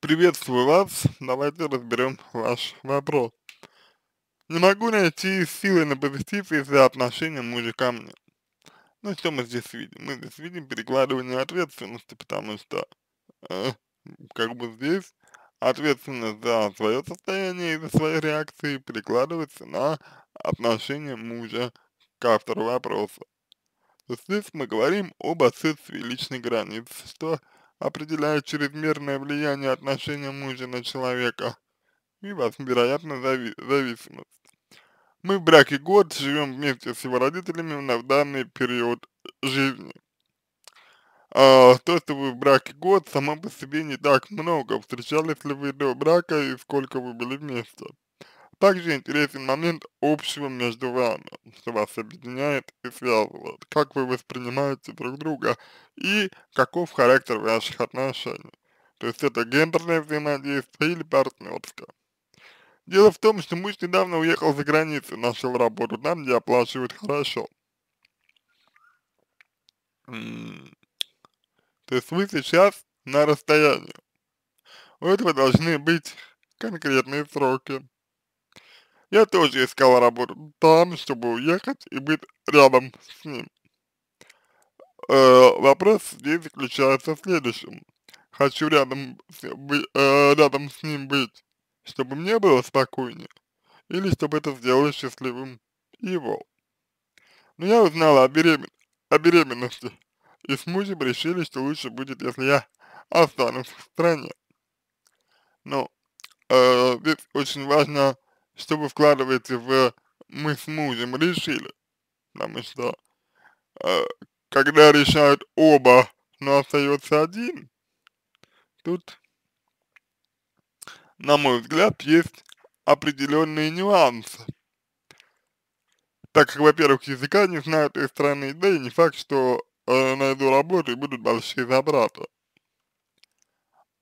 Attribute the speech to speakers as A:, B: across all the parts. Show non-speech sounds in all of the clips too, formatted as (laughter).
A: Приветствую вас, давайте разберем ваш вопрос. Не могу найти силы на позитив из-за отношения мужика мне. Ну что мы здесь видим? Мы здесь видим перекладывание ответственности, потому что э, как бы здесь ответственность за свое состояние и за свои реакции перекладывается на отношение мужа к автору вопроса. То есть здесь мы говорим об отсутствии личной границы, что определяет чрезмерное влияние отношения мужа на человека и, вероятно, зави зависимость. Мы в браке год, живем вместе с его родителями на данный период жизни. А, то, что вы в браке год, само по себе не так много. Встречались ли вы до брака и сколько вы были вместе? Также интересен момент общего между вами, что вас объединяет и связывает, как вы воспринимаете друг друга и каков характер ваших отношений. То есть это гендерное взаимодействие или партнерское. Дело в том, что муж недавно уехал за границу, нашел работу там, где оплачивают хорошо. То есть вы сейчас на расстоянии. У этого должны быть конкретные сроки я тоже искал работу там, чтобы уехать и быть рядом с ним. Э, вопрос здесь заключается в следующем. Хочу рядом с, э, рядом с ним быть, чтобы мне было спокойнее, или чтобы это сделало счастливым его. Но я узнала о, беремен... о беременности, и с мужем решили, что лучше будет, если я останусь в стране. Но э, здесь очень важно что вы вкладываете в э, «мы с мужем решили», потому что э, когда решают оба, но остается один, тут, на мой взгляд, есть определенные нюансы. Так как, во-первых, языка не знают той страны, да и не факт, что э, найду работу и будут большие затраты.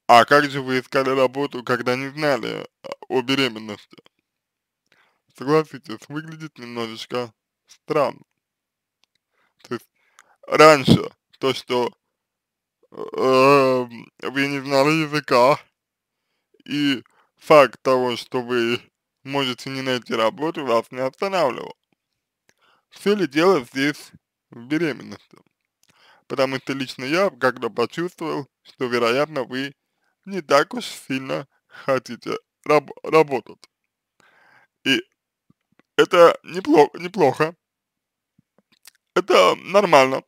A: А как же вы искали работу, когда не знали э, о беременности? согласитесь, выглядит немножечко странно. То есть раньше то, что э, вы не знали языка, и факт того, что вы можете не найти работу, вас не останавливал. Все ли дело здесь в беременности? Потому что лично я когда почувствовал, что, вероятно, вы не так уж сильно хотите раб работать. И это неплохо, неплохо. Это нормально.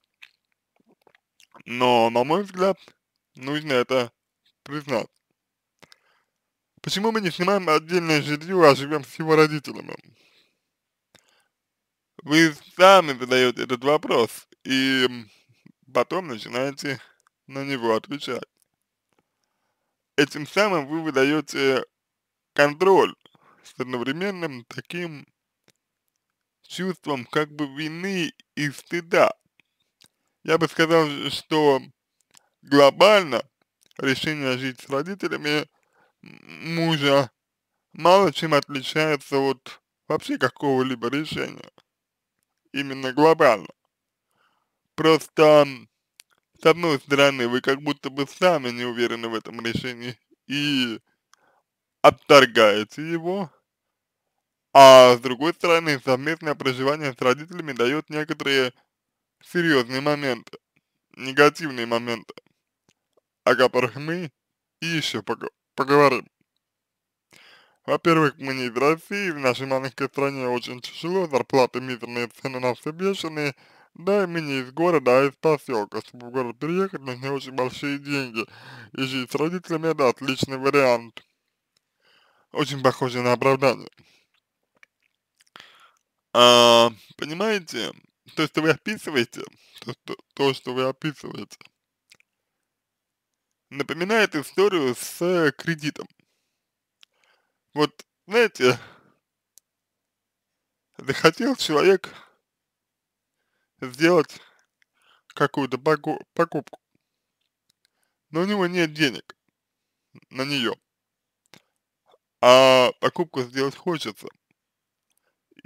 A: Но, на мой взгляд, нужно это признать. Почему мы не снимаем отдельное жилье, а живем с его родителями? Вы сами задаете этот вопрос и потом начинаете на него отвечать. Этим самым вы выдаете контроль с одновременным таким чувством как бы вины и стыда. Я бы сказал, что глобально решение жить с родителями мужа мало чем отличается от вообще какого-либо решения. Именно глобально. Просто, с одной стороны, вы как будто бы сами не уверены в этом решении и отторгаете его, а с другой стороны, совместное проживание с родителями дает некоторые серьезные моменты, негативные моменты, о которых мы и еще поговорим. Во-первых, мы не из России, в нашей маленькой стране очень тяжело, зарплаты мизерные, цены на все бешеные, да, и мы не из города, а из поселка. Чтобы в город переехать, нужны очень большие деньги. И жить с родителями – это отличный вариант. Очень похоже на оправдание. А, понимаете, то, что вы описываете, то, то, то, что вы описываете, напоминает историю с э, кредитом. Вот, знаете, захотел человек сделать какую-то покупку, но у него нет денег на нее, а покупку сделать хочется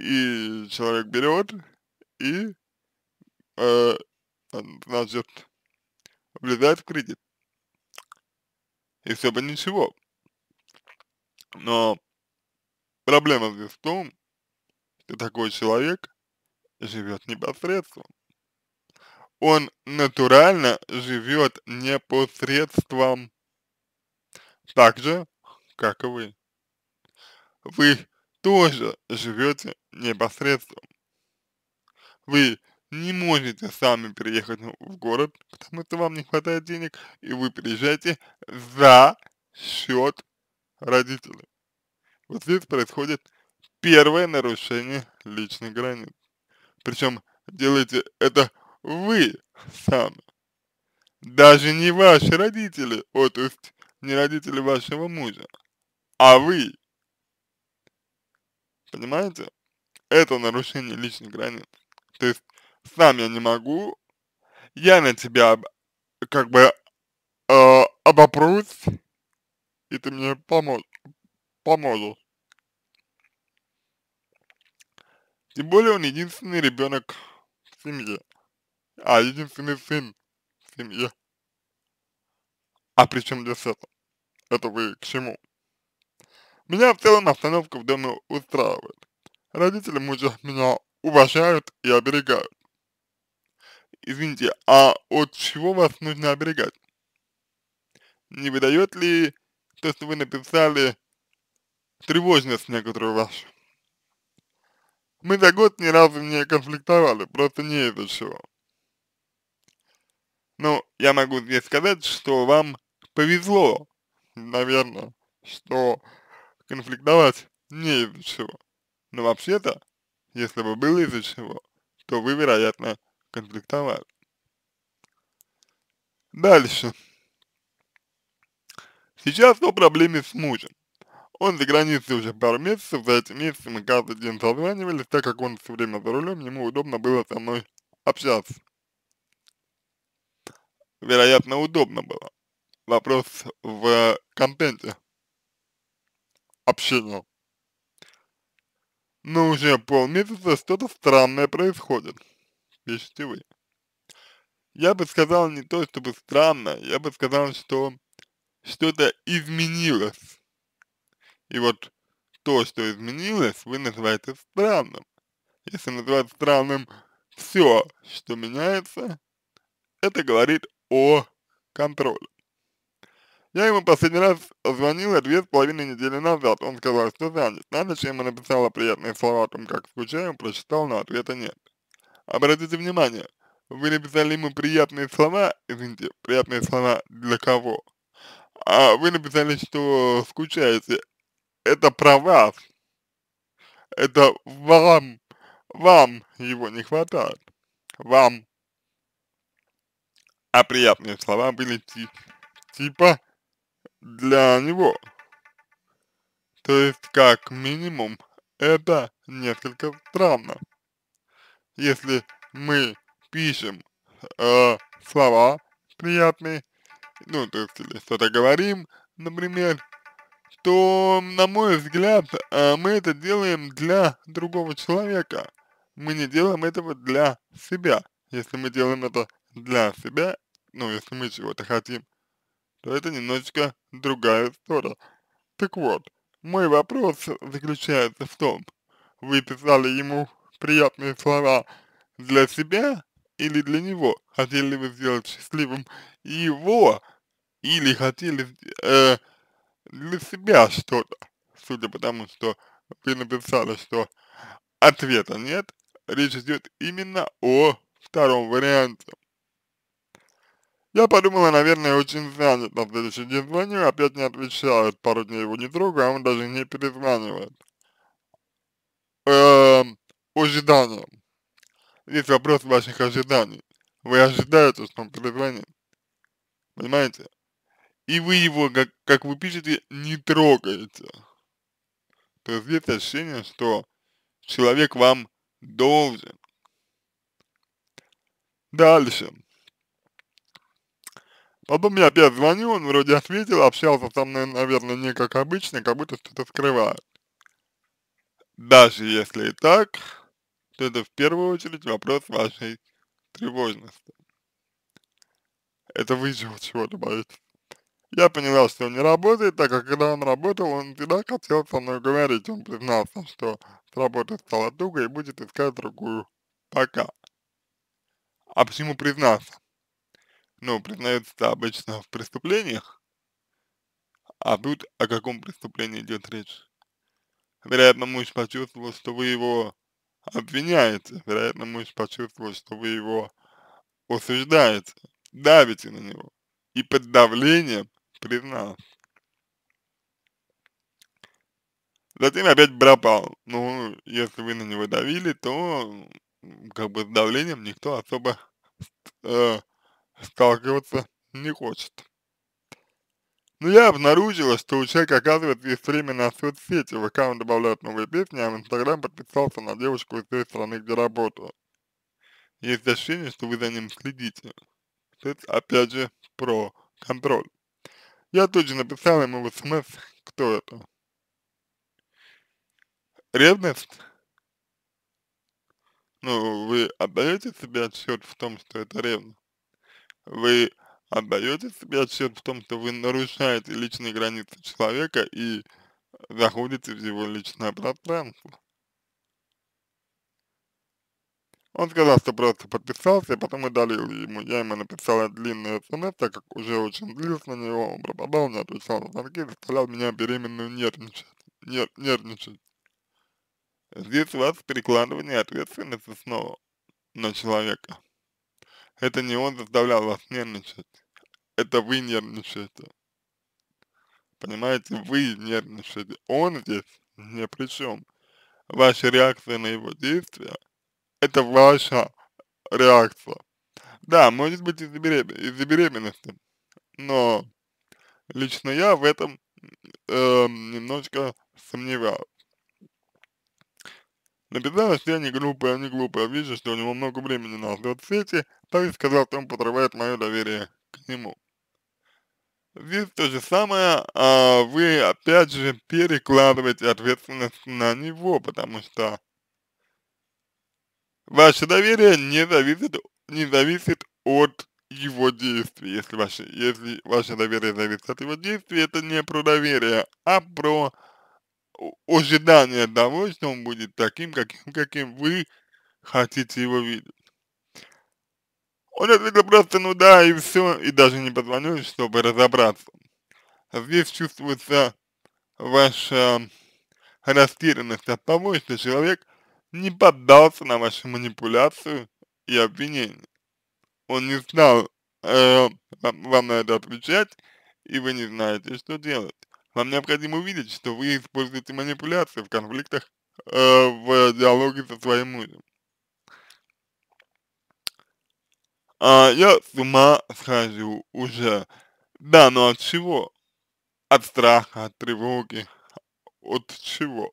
A: и человек берет и э, значит, влезает в кредит. И все бы ничего. Но проблема здесь в том, что такой человек живет непосредством. Он натурально живет непосредством. посредством так же, как и вы. Вы тоже живете непосредством. Вы не можете сами переехать в город, потому что вам не хватает денег, и вы приезжаете за счет родителей. Вот здесь происходит первое нарушение личных границ. Причем делаете это вы сами. Даже не ваши родители, о, то есть не родители вашего мужа, а вы Понимаете? Это нарушение личных границ. То есть сам я не могу, я на тебя как бы э, обопрусь, и ты мне поможешь. поможешь. Тем более он единственный ребенок в семье, а единственный сын в семье. А при чем здесь это? Это вы к чему? Меня в целом обстановка в доме устраивает. Родители мужа меня уважают и оберегают. Извините, а от чего вас нужно оберегать? Не выдает ли то, что вы написали, тревожность некоторую вашу? Мы за год ни разу не конфликтовали, просто не из-за чего. Ну, я могу здесь сказать, что вам повезло, наверное, что конфликтовать не из-за чего. Но вообще-то, если бы было из-за чего, то вы, вероятно, конфликтовали. Дальше. Сейчас о проблеме с мужем. Он за границей уже пару месяцев, за эти месяцы мы каждый день созванивались, так как он все время за рулем, ему удобно было со мной общаться. Вероятно, удобно было. Вопрос в контенте общению. Но ну, уже полмесяца что-то странное происходит, пишите вы. Я бы сказал не то, чтобы странно, я бы сказал, что что-то изменилось. И вот то, что изменилось, вы называете странным. Если называть странным все, что меняется, это говорит о контроле. Я ему последний раз звонила две с половиной недели назад. Он сказал, что занят. Надо ночь ему написала приятные слова о том, как скучаю, прочитал, но ответа нет. Обратите внимание, вы написали ему приятные слова, извините, приятные слова для кого? А вы написали, что скучаете. Это про вас. Это вам, вам его не хватает. Вам. А приятные слова были типа для него. То есть, как минимум, это несколько странно. Если мы пишем э, слова приятные, ну, то есть, или что-то говорим, например, то, на мой взгляд, э, мы это делаем для другого человека. Мы не делаем этого для себя. Если мы делаем это для себя, ну, если мы чего-то хотим то это немножечко другая история. Так вот, мой вопрос заключается в том, вы писали ему приятные слова для себя или для него? Хотели вы сделать счастливым его или хотели э, для себя что-то? Судя по тому, что вы написали, что ответа нет, речь идет именно о втором варианте. Я подумала, наверное, очень занят на следующий день звоню, опять не отвечает, пару дней его не трогаю, а он даже не перезванивает. Эм, ожидания. Здесь вопрос ваших ожиданий. Вы ожидаете, что он перезвонит. Понимаете? И вы его, как, как вы пишете, не трогаете. То есть здесь ощущение, что человек вам должен. Дальше. Потом я опять звоню, он вроде ответил, общался со мной, наверное, не как обычно, как будто что-то скрывает. Даже если и так, то это в первую очередь вопрос вашей тревожности. Это вы же чего-то боитесь. Я поняла, что он не работает, так как когда он работал, он всегда хотел со мной говорить. Он признался, что с работы стало туго и будет искать другую. Пока. А почему признался? но ну, признаются обычно в преступлениях, а тут о каком преступлении идет речь. Вероятно, муж почувствовал, что вы его обвиняете, вероятно, муж почувствовал, что вы его осуждаете, давите на него и под давлением признал. Затем опять пропал. Ну, если вы на него давили, то как бы с давлением никто особо э, сталкиваться не хочет. Но я обнаружила, что у человека оказывается есть время на соцсети, в аккаунт добавляют новые песни, а в Инстаграм подписался на девушку из той страны, где работаю. Есть ощущение, что вы за ним следите. То есть, опять же, про контроль. Я тут же написал ему в смс, эм кто это. Ревность? Ну, вы отдаете себе отчет в том, что это ревность? вы отдаете себе отчет в том, что вы нарушаете личные границы человека и заходите в его личное пространство. Он сказал, что просто подписался, и потом мы дали ему. Я ему написала длинный смс, так как уже очень злился на него, он пропадал, не отвечал на звонки, заставлял меня беременную нервничать. Нер нервничать. Здесь у вас перекладывание ответственности снова на человека. Это не он заставлял вас нервничать. Это вы нервничаете. Понимаете, вы нервничаете. Он здесь не при чем. Ваша реакция на его действия – это ваша реакция. Да, может быть из-за берем... из беременности, но лично я в этом э, эм, немножечко сомневаюсь. Написала, «Ну, что я не глупая, не глупая, вижу, что у него много времени на соцсети, так и сказал, что он подрывает мое доверие к нему. Здесь то же самое, а вы опять же перекладываете ответственность на него, потому что ваше доверие не зависит, не зависит от его действий. Если ваше, если ваше доверие зависит от его действий, это не про доверие, а про ожидание того, что он будет таким, каким, каким вы хотите его видеть. Он ответил просто ну да и все, и даже не позвонил, чтобы разобраться. Здесь чувствуется ваша растерянность от того, что человек не поддался на вашу манипуляцию и обвинение. Он не знал э, вам на это отвечать, и вы не знаете, что делать. Вам необходимо увидеть, что вы используете манипуляции в конфликтах, э, в э, диалоге со своим мужем. А, я с ума схожу уже. Да, но от чего? От страха, от тревоги. От чего?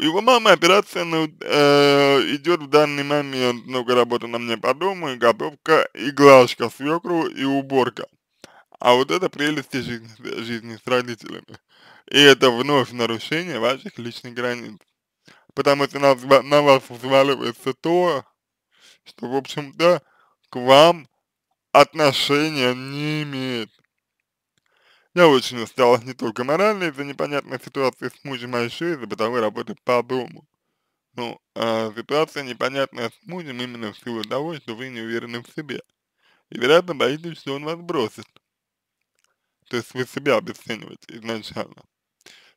A: его мама операция ну, э, идет в данный момент много работы на мне по дому, и готовка, и глажка свекру, и уборка. А вот это прелести жизни, жизни с родителями. И это вновь нарушение ваших личных границ. Потому что на, на вас взваливается то, что, в общем-то, к вам отношения не имеет. Я очень устала не только морально из-за непонятной ситуации с мужем, а еще из-за бытовой работы по дому. Ну, а ситуация непонятная с мужем именно в силу того, что вы не уверены в себе. И вероятно боитесь, что он вас бросит. То есть вы себя обесцениваете изначально.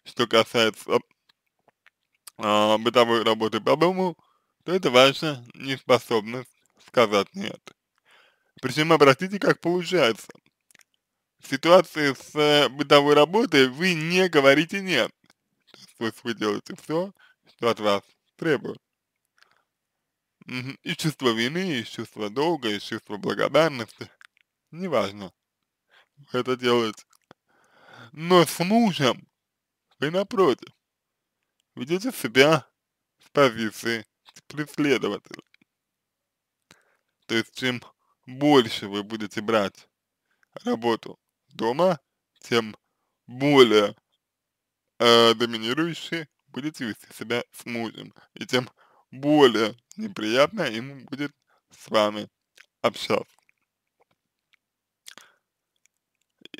A: Что касается а, бытовой работы по дому, то это ваша неспособность сказать «нет». Причем обратите, как получается. В ситуации с бытовой работой вы не говорите «нет». То есть вы делаете все, что от вас требуют. И чувство вины, и чувство долга, и чувство благодарности. Неважно это делать, Но с мужем вы напротив ведете себя в позиции преследователя. То есть чем больше вы будете брать работу дома, тем более э, доминирующие будете вести себя с мужем, и тем более неприятно ему будет с вами общаться.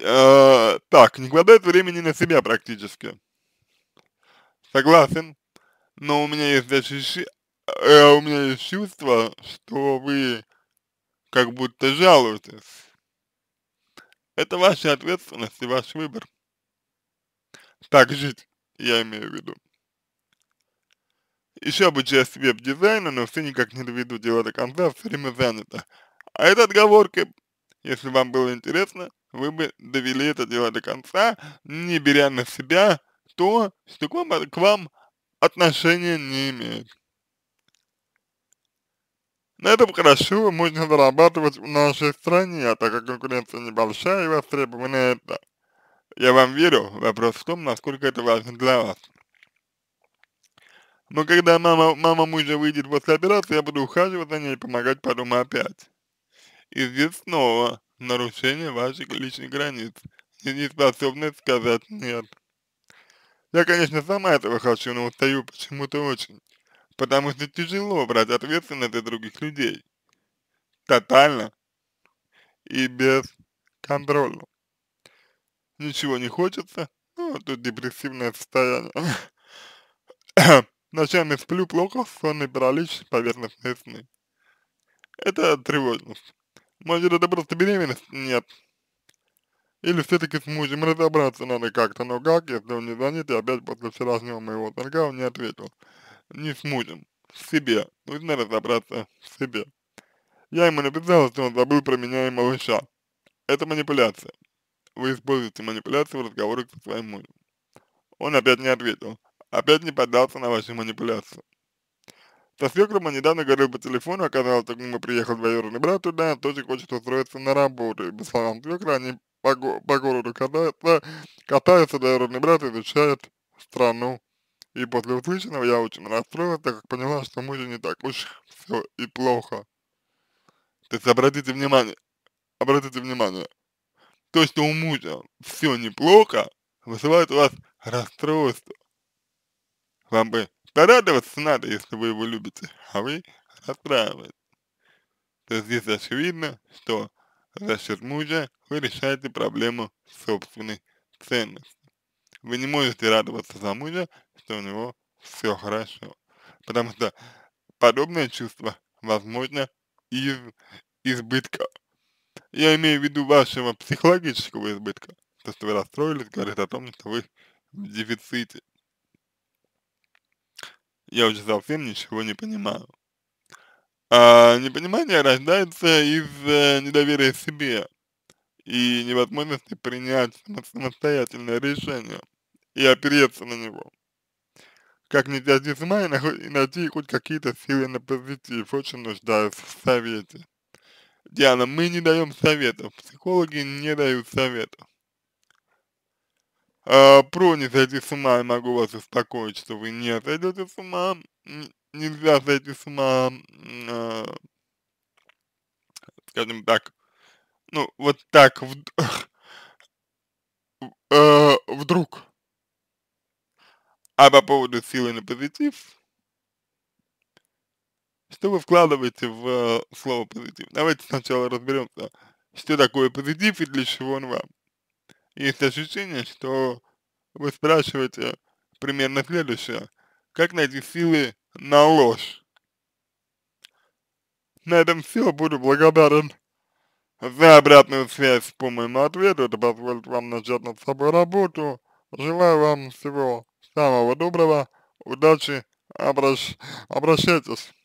A: Э, так, не хватает времени на себя практически. Согласен, но у меня есть ощущение, э, у меня есть чувство, что вы как будто жалуетесь. Это ваша ответственность и ваш выбор. Так жить, я имею в виду. Еще обучаюсь веб-дизайна, но все никак не доведу дело до конца, все время занято. А это отговорки, Если вам было интересно, вы бы довели это дело до конца, не беря на себя то, что к вам, к вам отношения не имеет. На этом хорошо можно зарабатывать в нашей стране, а так как конкуренция небольшая и востребована это. Я вам верю, вопрос в том, насколько это важно для вас. Но когда мама, мама мужа выйдет после операции, я буду ухаживать за ней и помогать по дому опять. И здесь снова нарушение ваших личных границ, и не способны сказать «нет». Я, конечно, сама этого хочу, но устаю почему-то очень, потому что тяжело брать ответственность за других людей. Тотально и без контроля. Ничего не хочется, ну, тут депрессивное состояние. Ночами сплю плохо, сонный паралич, поверхностные сны. Это тревожность. Может, это просто беременность? Нет. Или все-таки с мужем разобраться надо как-то, но как, если он не занят и опять после вчерашнего моего звонка он не ответил. Не с мужем, с себе. Нужно разобраться с себе. Я ему написал, что он забыл про меня и малыша. Это манипуляция. Вы используете манипуляцию в разговорах со своим мужем. Он опять не ответил. Опять не поддался на вашу манипуляцию. Со свекром недавно говорил по телефону, оказалось, как ну, мы приехал двоюродный брат туда, тоже хочет устроиться на работу. И по словам свекра, они по, го по городу катаются, катаются, двоюродный брат изучает страну. И после услышанного я очень расстроилась, так как поняла, что мужу не так уж все и плохо. То есть обратите внимание, обратите внимание, то, что у мужа все неплохо, вызывает у вас расстройство. Вам бы Радоваться надо, если вы его любите, а вы расстраиваете. То есть здесь очевидно, что за счет мужа вы решаете проблему собственной ценности. Вы не можете радоваться за мужа, что у него все хорошо. Потому что подобное чувство возможно из избытка. Я имею в виду вашего психологического избытка. То, что вы расстроились, говорит о том, что вы в дефиците я уже совсем ничего не понимаю. А непонимание рождается из э, недоверия себе и невозможности принять самостоятельное решение и опереться на него. Как не тяжи с ума и найти хоть какие-то силы на позитив, очень нуждаюсь в совете. Диана, мы не даем советов, психологи не дают советов э, про не сойти с ума, я могу вас успокоить, что вы не сойдете с ума, нельзя зайти с ума, э, скажем так, ну, вот так, в, (coughs) э, вдруг. А по поводу силы на позитив, что вы вкладываете в э, слово позитив? Давайте сначала разберемся, что такое позитив и для чего он вам есть ощущение, что вы спрашиваете примерно следующее. Как найти силы на ложь? На этом все. Буду благодарен за обратную связь по моему ответу. Это позволит вам начать над собой работу. Желаю вам всего самого доброго, удачи, обращ... обращайтесь.